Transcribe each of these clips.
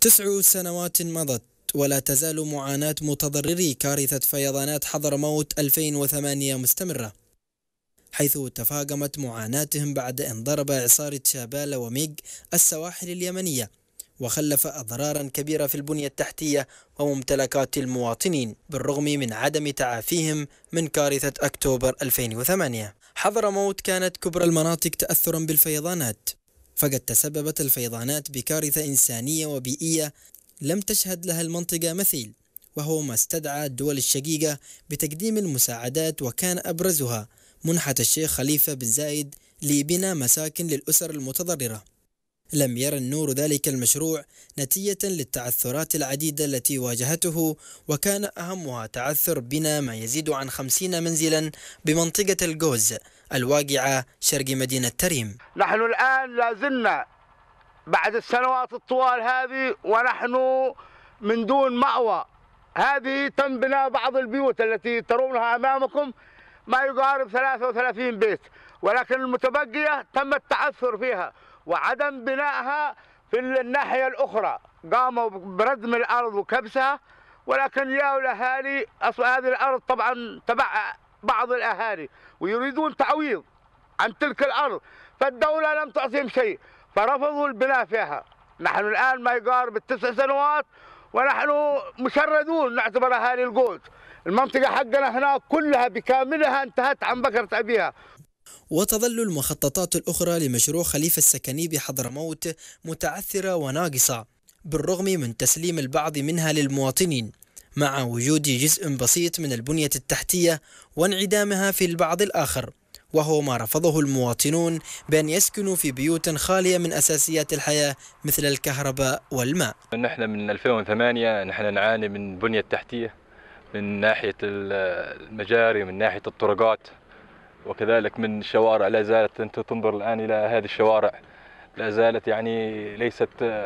تسع سنوات مضت ولا تزال معاناة متضرري كارثة فيضانات حضرموت 2008 مستمرة حيث تفاقمت معاناتهم بعد أن ضرب إعصار تشابالا وميغ السواحل اليمنية وخلف أضرارا كبيرة في البنية التحتية وممتلكات المواطنين بالرغم من عدم تعافيهم من كارثة أكتوبر 2008 حضرموت كانت كبرى المناطق تأثرا بالفيضانات فقد تسببت الفيضانات بكارثة إنسانية وبيئية لم تشهد لها المنطقة مثيل وهو ما استدعى الدول الشقيقة بتقديم المساعدات وكان أبرزها منحة الشيخ خليفة بن زايد لبناء مساكن للأسر المتضررة لم ير النور ذلك المشروع نتيجة للتعثرات العديدة التي واجهته وكان أهمها تعثر بنا ما يزيد عن خمسين منزلا بمنطقة الجوز الواقعة شرق مدينة تريم نحن الآن لازلنا بعد السنوات الطوال هذه ونحن من دون مأوى هذه تم بناء بعض البيوت التي ترونها أمامكم ما يقارب 33 بيت ولكن المتبقية تم التعثر فيها وعدم بنائها في الناحية الأخرى قاموا بردم الأرض وكبسها ولكن يا الأهالي أصل هذه الأرض طبعا تبع بعض الأهالي ويريدون تعويض عن تلك الأرض فالدولة لم تعطيهم شيء فرفضوا البناء فيها نحن الآن ما يقارب التسع سنوات ونحن مشردون نعتبر أهالي القود المنطقة حقنا هنا كلها بكاملها انتهت عن بكرة أبيها وتظل المخططات الأخرى لمشروع خليفة السكني بحضرموت متعثرة وناقصة بالرغم من تسليم البعض منها للمواطنين مع وجود جزء بسيط من البنية التحتية وانعدامها في البعض الآخر وهو ما رفضه المواطنون بأن يسكنوا في بيوت خالية من أساسيات الحياة مثل الكهرباء والماء نحن من 2008 نحن نعاني من بنية تحتية من ناحية المجاري من ناحية الطرقات وكذلك من الشوارع لا زالت أنت تنظر الآن إلى هذه الشوارع لا زالت يعني ليست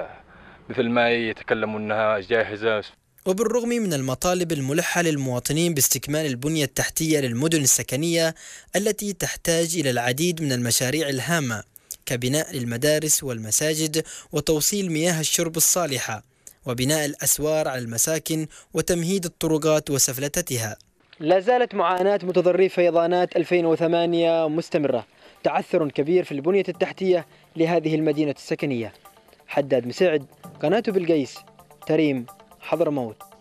مثل ما يتكلمون أنها جاهزة وبالرغم من المطالب الملحة للمواطنين باستكمال البنية التحتية للمدن السكنية التي تحتاج إلى العديد من المشاريع الهامة كبناء للمدارس والمساجد وتوصيل مياه الشرب الصالحة وبناء الأسوار على المساكن وتمهيد الطرقات وسفلتتها لا زالت معاناة متضري فيضانات 2008 مستمرة تعثر كبير في البنية التحتية لهذه المدينة السكنية حداد مساعد قناة بالقيس تريم حضرموت